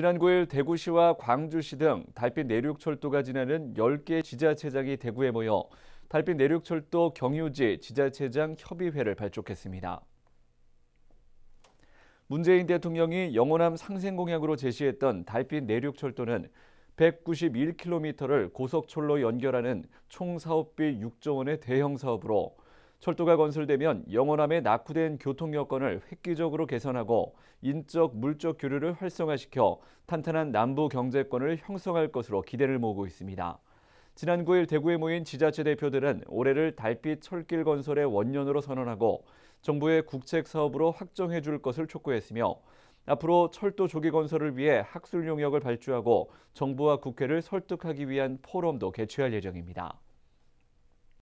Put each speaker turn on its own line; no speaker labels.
지난 9일 대구시와 광주시 등 달빛 내륙철도가 지나는 10개 지자체장이 대구에 모여 달빛 내륙철도 경유지 지자체장 협의회를 발족했습니다. 문재인 대통령이 영호남 상생 공약으로 제시했던 달빛 내륙철도는 191km를 고속철로 연결하는 총 사업비 6조 원의 대형 사업으로 철도가 건설되면 영원함에 낙후된 교통 여건을 획기적으로 개선하고 인적 물적 교류를 활성화시켜 탄탄한 남부 경제권을 형성할 것으로 기대를 모으고 있습니다. 지난 9일 대구에 모인 지자체 대표들은 올해를 달빛 철길 건설의 원년으로 선언하고 정부의 국책 사업으로 확정해 줄 것을 촉구했으며 앞으로 철도 조기 건설을 위해 학술 용역을 발주하고 정부와 국회를 설득하기 위한 포럼도 개최할 예정입니다.